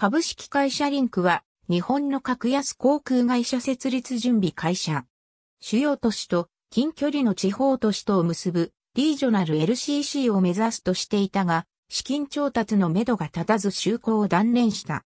株式会社リンクは、日本の格安航空会社設立準備会社。主要都市と近距離の地方都市とを結ぶリージョナル LCC を目指すとしていたが、資金調達のめどが立たず就航を断念した。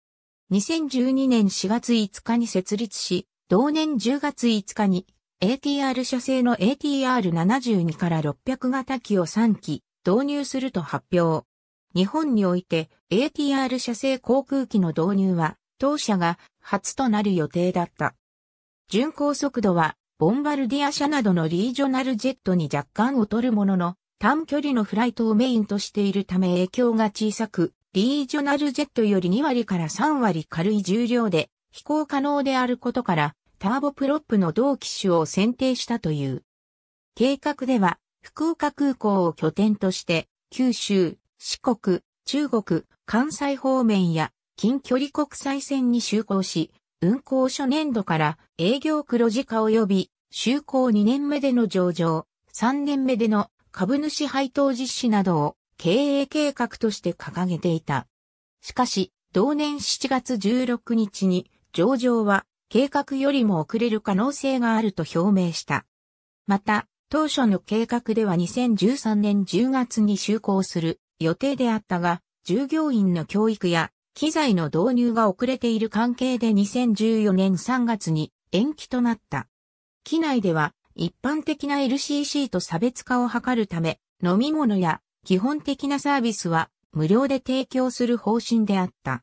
2012年4月5日に設立し、同年10月5日に ATR 社製の ATR72 から600型機を3機導入すると発表。日本において ATR 社製航空機の導入は当社が初となる予定だった。巡航速度はボンバルディア社などのリージョナルジェットに若干劣るものの短距離のフライトをメインとしているため影響が小さく、リージョナルジェットより2割から3割軽い重量で飛行可能であることからターボプロップの同機種を選定したという。計画では福岡空港を拠点として九州、四国、中国、関西方面や近距離国際線に就航し、運行初年度から営業黒字化及び、就航2年目での上場、3年目での株主配当実施などを経営計画として掲げていた。しかし、同年7月16日に上場は計画よりも遅れる可能性があると表明した。また、当初の計画では2013年10月に就航する予定であったが、従業員の教育や機材の導入が遅れている関係で2014年3月に延期となった。機内では一般的な LCC と差別化を図るため、飲み物や基本的なサービスは無料で提供する方針であった。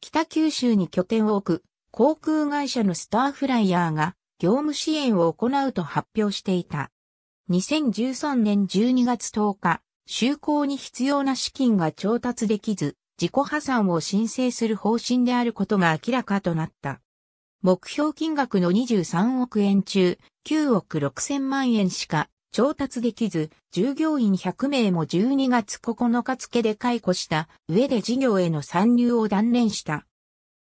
北九州に拠点を置く航空会社のスターフライヤーが業務支援を行うと発表していた。2013年12月10日、就航に必要な資金が調達できず、自己破産を申請する方針であることが明らかとなった。目標金額の23億円中、9億6千万円しか調達できず、従業員100名も12月9日付で解雇した上で事業への参入を断念した。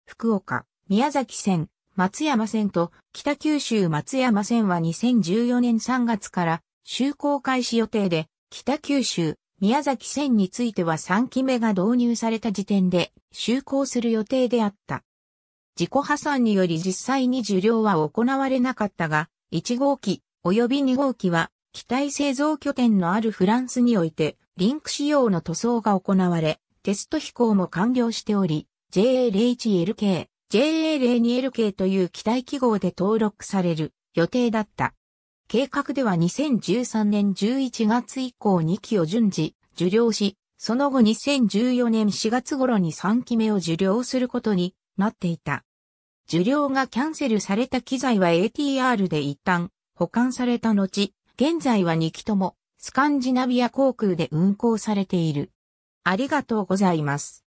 福岡、宮崎線、松山線と北九州松山線は2014年3月から就航開始予定で北九州、宮崎線については3期目が導入された時点で就航する予定であった。自己破産により実際に受領は行われなかったが、1号機及び2号機は機体製造拠点のあるフランスにおいてリンク仕様の塗装が行われ、テスト飛行も完了しており、JA01LK、JA02LK という機体記号で登録される予定だった。計画では2013年11月以降2期を順次受領し、その後2014年4月頃に3期目を受領することになっていた。受領がキャンセルされた機材は ATR で一旦保管された後、現在は2期ともスカンジナビア航空で運航されている。ありがとうございます。